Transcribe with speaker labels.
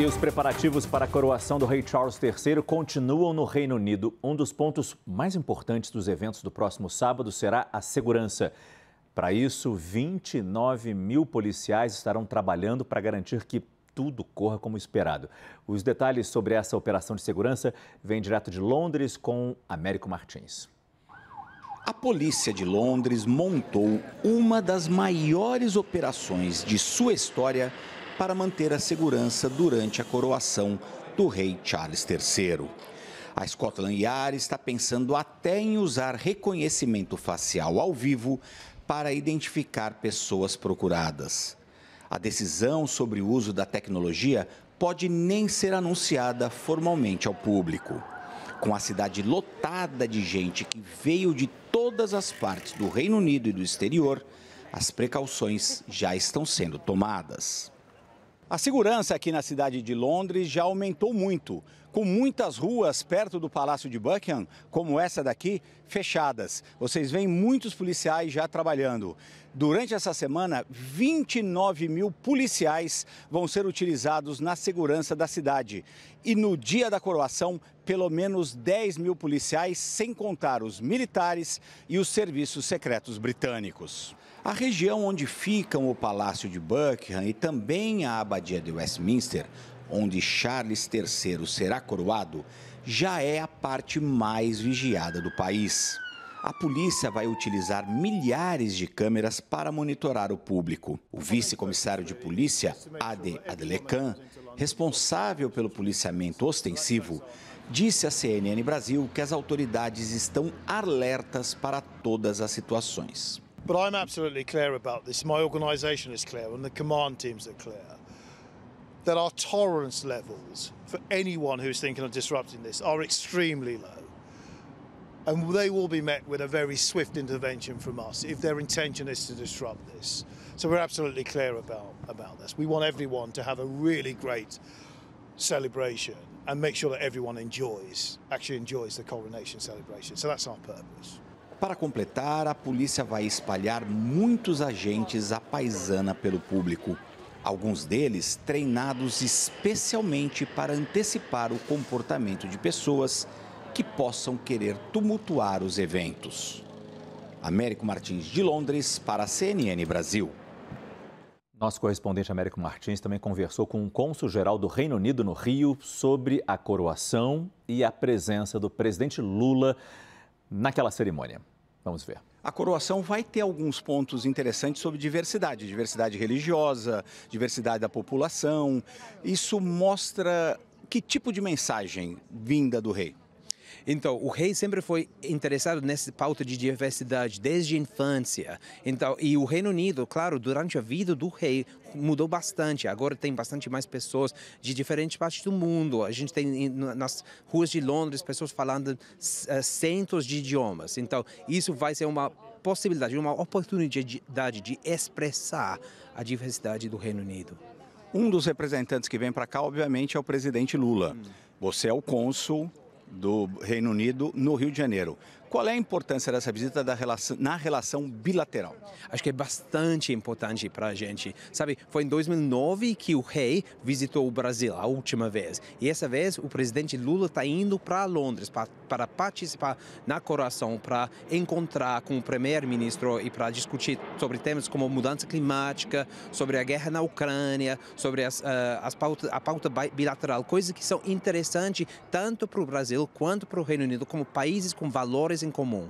Speaker 1: E os preparativos para a coroação do rei Charles III continuam no Reino Unido. Um dos pontos mais importantes dos eventos do próximo sábado será a segurança. Para isso, 29 mil policiais estarão trabalhando para garantir que tudo corra como esperado. Os detalhes sobre essa operação de segurança vêm direto de Londres com Américo
Speaker 2: Martins. A polícia de Londres montou uma das maiores operações de sua história para manter a segurança durante a coroação do rei Charles III. A Scotland Yard está pensando até em usar reconhecimento facial ao vivo para identificar pessoas procuradas. A decisão sobre o uso da tecnologia pode nem ser anunciada formalmente ao público. Com a cidade lotada de gente que veio de todas as partes do Reino Unido e do exterior, as precauções já estão sendo tomadas. A segurança aqui na cidade de Londres já aumentou muito com muitas ruas perto do Palácio de Buckingham, como essa daqui, fechadas. Vocês veem muitos policiais já trabalhando. Durante essa semana, 29 mil policiais vão ser utilizados na segurança da cidade. E no dia da coroação, pelo menos 10 mil policiais, sem contar os militares e os serviços secretos britânicos. A região onde ficam o Palácio de Buckingham e também a Abadia de Westminster onde Charles III será coroado, já é a parte mais vigiada do país. A polícia vai utilizar milhares de câmeras para monitorar o público. O vice-comissário de polícia, Ade Adelecan, responsável pelo policiamento ostensivo, disse à CNN Brasil que as autoridades estão alertas para todas as situações.
Speaker 3: But I'm absolutely clear about this. My organization is clear and the command teams are clear. that our tolerance levels for anyone who's thinking of disrupting this are extremely low. And they will be met with a very swift intervention from us if their intention is to disrupt this. So we're absolutely clear about, about this. We want everyone to have a really great celebration and make sure that everyone enjoys, actually enjoys the coronation celebration. So that's our purpose.
Speaker 2: Para completar, a polícia vai espalhar muitos agentes à paisana pelo público. alguns deles treinados especialmente para antecipar o comportamento de pessoas que possam querer tumultuar os eventos. Américo Martins de Londres para a CNN Brasil.
Speaker 1: Nosso correspondente Américo Martins também conversou com o um cônsul-geral do Reino Unido no Rio sobre a coroação e a presença do presidente Lula naquela cerimônia.
Speaker 2: Vamos ver. A coroação vai ter alguns pontos interessantes sobre diversidade, diversidade religiosa, diversidade da população. Isso mostra que tipo de mensagem vinda do rei? Então, o rei sempre
Speaker 4: foi interessado nessa pauta de diversidade desde a infância. Então, e o Reino Unido, claro, durante a vida do rei mudou bastante. Agora tem bastante mais pessoas de diferentes partes do mundo. A gente tem nas ruas de Londres pessoas falando eh, centos de idiomas. Então, isso vai ser uma possibilidade, uma oportunidade de
Speaker 2: expressar a diversidade do Reino Unido. Um dos representantes que vem para cá, obviamente, é o presidente Lula. Hum. Você é o cônsul do Reino Unido no Rio de Janeiro. Qual é a importância dessa visita da relação, na relação bilateral? Acho que é bastante
Speaker 4: importante para a gente. Sabe, foi em 2009 que o rei visitou o Brasil a última vez. E essa vez o presidente Lula está indo para Londres para, para participar na coração, para encontrar com o primeiro-ministro e para discutir sobre temas como mudança climática, sobre a guerra na Ucrânia, sobre as, uh, as pauta, a pauta bilateral, coisas que são interessantes tanto para o Brasil quanto para o Reino Unido, como países com valores em comum?